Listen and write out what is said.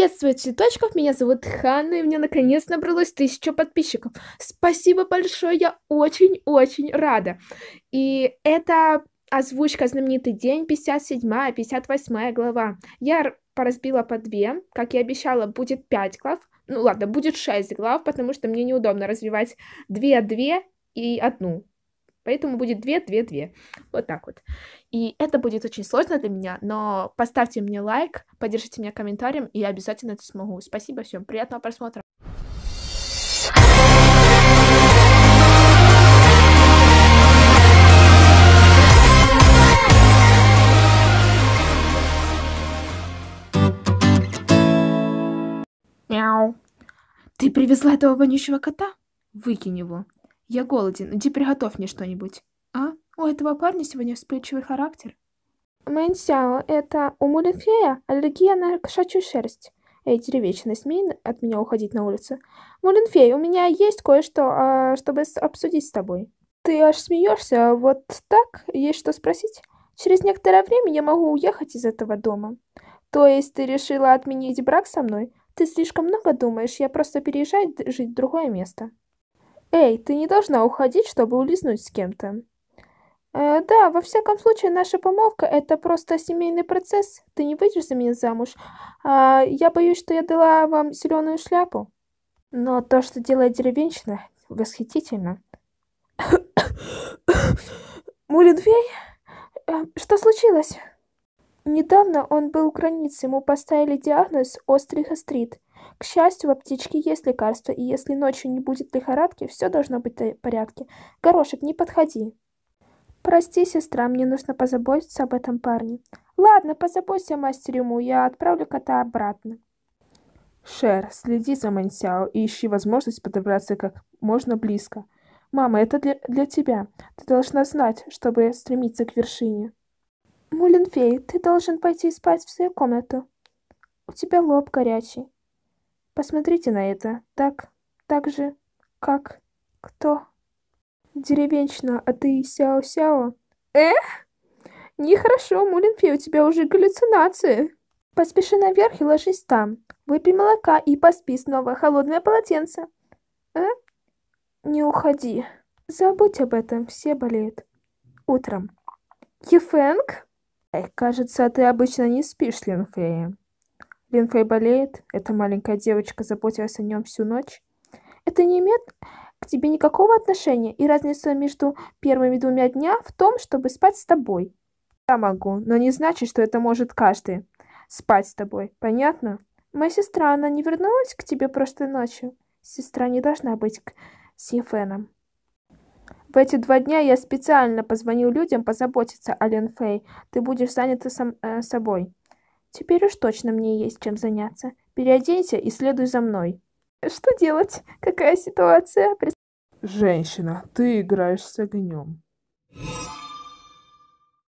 Приветствую, цветочков, меня зовут Ханна, и мне наконец набралось тысяча подписчиков. Спасибо большое, я очень-очень рада. И это озвучка «Знаменитый день», 58 глава. Я поразбила по две, как и обещала, будет пять глав, ну ладно, будет шесть глав, потому что мне неудобно развивать две, две и одну. Поэтому будет 2, 2, 2. Вот так вот. И это будет очень сложно для меня, но поставьте мне лайк, поддержите меня комментарием, и я обязательно это смогу. Спасибо всем, приятного просмотра. Мяу. Ты привезла этого вонючего кота? Выкинь его. Я голоден, иди приготовь мне что-нибудь. А? У этого парня сегодня вспыльчивый характер. Мэнсяо, это у Мулинфея аллергия на кошачью шерсть. Эй, деревечный, смей от меня уходить на улицу. Мулинфей, у меня есть кое-что, а, чтобы обсудить с тобой. Ты аж смеешься, а вот так? Есть что спросить? Через некоторое время я могу уехать из этого дома. То есть ты решила отменить брак со мной? Ты слишком много думаешь, я просто переезжаю жить в другое место. Эй, ты не должна уходить, чтобы улизнуть с кем-то. Э, да, во всяком случае, наша помолвка — это просто семейный процесс. Ты не выйдешь за меня замуж. Э, я боюсь, что я дала вам зеленую шляпу. Но то, что делает деревенщина, восхитительно. Мулинвей? Э, что случилось? Недавно он был у границы, ему поставили диагноз «острый гастрит». К счастью, в аптечке есть лекарства, и если ночью не будет лихорадки, все должно быть в порядке. Горошек, не подходи. Прости, сестра, мне нужно позаботиться об этом парне. Ладно, позаботься мастере Му, я отправлю кота обратно. Шер, следи за Мансяо и ищи возможность подобраться как можно близко. Мама, это для, для тебя. Ты должна знать, чтобы стремиться к вершине. Мулинфей, ты должен пойти спать в свою комнату. У тебя лоб горячий. Посмотрите на это. Так, так же, как, кто? Деревенщина, а ты сяо-сяо? Эх! Нехорошо, Мулинфи, у тебя уже галлюцинации. Поспеши наверх и ложись там. Выпей молока и поспи снова холодное полотенце. Э? Не уходи. Забудь об этом, все болеют. Утром. Ефэнг? Эх, кажется, ты обычно не спишь с Линфей болеет, эта маленькая девочка заботилась о нем всю ночь. Это не имеет к тебе никакого отношения, и разница между первыми двумя дня в том, чтобы спать с тобой. Я могу, но не значит, что это может каждый. Спать с тобой, понятно? Моя сестра, она не вернулась к тебе прошлой ночью? Сестра не должна быть к... с Ефеном. В эти два дня я специально позвонил людям позаботиться о Лен Фэй. Ты будешь занята сам, э, собой. Теперь уж точно мне есть чем заняться. Переоденься и следуй за мной. Что делать? Какая ситуация? Женщина, ты играешь с огнем.